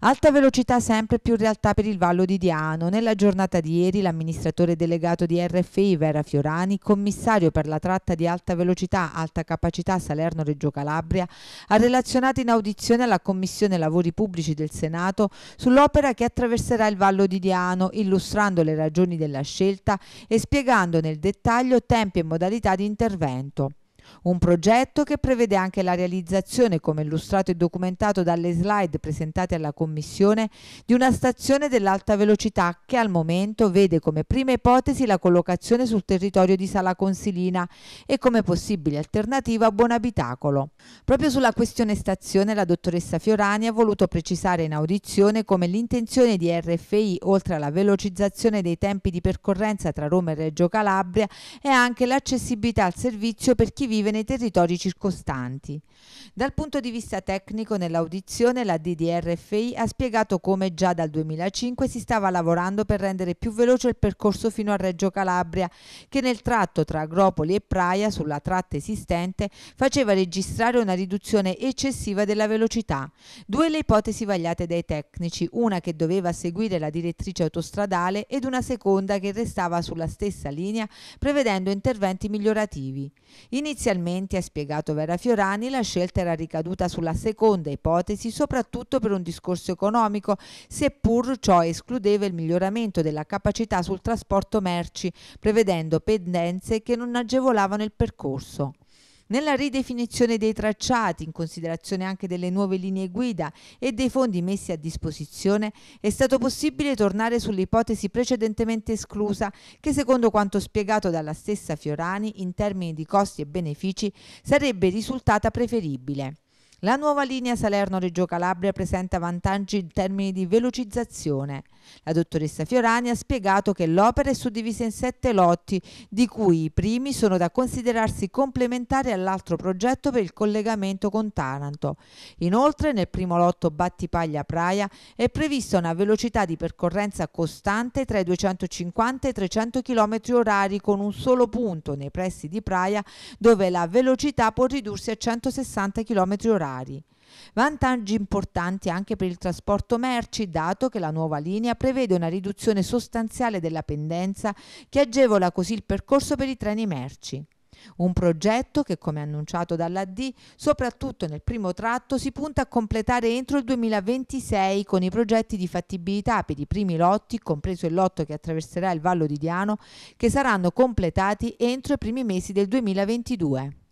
Alta velocità sempre più realtà per il Vallo di Diano. Nella giornata di ieri l'amministratore delegato di RFI Vera Fiorani, commissario per la tratta di alta velocità, alta capacità Salerno-Reggio Calabria, ha relazionato in audizione alla Commissione Lavori Pubblici del Senato sull'opera che attraverserà il Vallo di Diano, illustrando le ragioni della scelta e spiegando nel dettaglio tempi e modalità di intervento. Un progetto che prevede anche la realizzazione, come illustrato e documentato dalle slide presentate alla Commissione, di una stazione dell'alta velocità che al momento vede come prima ipotesi la collocazione sul territorio di Sala Consilina e come possibile alternativa buon abitacolo. Proprio sulla questione stazione la dottoressa Fiorani ha voluto precisare in audizione come l'intenzione di RFI, oltre alla velocizzazione dei tempi di percorrenza tra Roma e Reggio Calabria, è anche l'accessibilità al servizio per chi vive vive nei territori circostanti. Dal punto di vista tecnico, nell'audizione la DDRFI ha spiegato come già dal 2005 si stava lavorando per rendere più veloce il percorso fino a Reggio Calabria, che nel tratto tra Agropoli e Praia, sulla tratta esistente, faceva registrare una riduzione eccessiva della velocità. Due le ipotesi vagliate dai tecnici, una che doveva seguire la direttrice autostradale ed una seconda che restava sulla stessa linea, prevedendo interventi migliorativi. Inizia Inizialmente, ha spiegato Vera Fiorani, la scelta era ricaduta sulla seconda ipotesi, soprattutto per un discorso economico, seppur ciò escludeva il miglioramento della capacità sul trasporto merci, prevedendo pendenze che non agevolavano il percorso. Nella ridefinizione dei tracciati, in considerazione anche delle nuove linee guida e dei fondi messi a disposizione, è stato possibile tornare sull'ipotesi precedentemente esclusa che secondo quanto spiegato dalla stessa Fiorani in termini di costi e benefici sarebbe risultata preferibile. La nuova linea Salerno-Reggio Calabria presenta vantaggi in termini di velocizzazione. La dottoressa Fiorani ha spiegato che l'opera è suddivisa in sette lotti, di cui i primi sono da considerarsi complementari all'altro progetto per il collegamento con Taranto. Inoltre, nel primo lotto Battipaglia-Praia è prevista una velocità di percorrenza costante tra i 250 e i 300 km orari con un solo punto nei pressi di Praia, dove la velocità può ridursi a 160 km orari orari. Vantaggi importanti anche per il trasporto merci, dato che la nuova linea prevede una riduzione sostanziale della pendenza che agevola così il percorso per i treni merci. Un progetto che, come annunciato dall'AD, soprattutto nel primo tratto, si punta a completare entro il 2026 con i progetti di fattibilità per i primi lotti, compreso il lotto che attraverserà il Vallo di Diano, che saranno completati entro i primi mesi del 2022.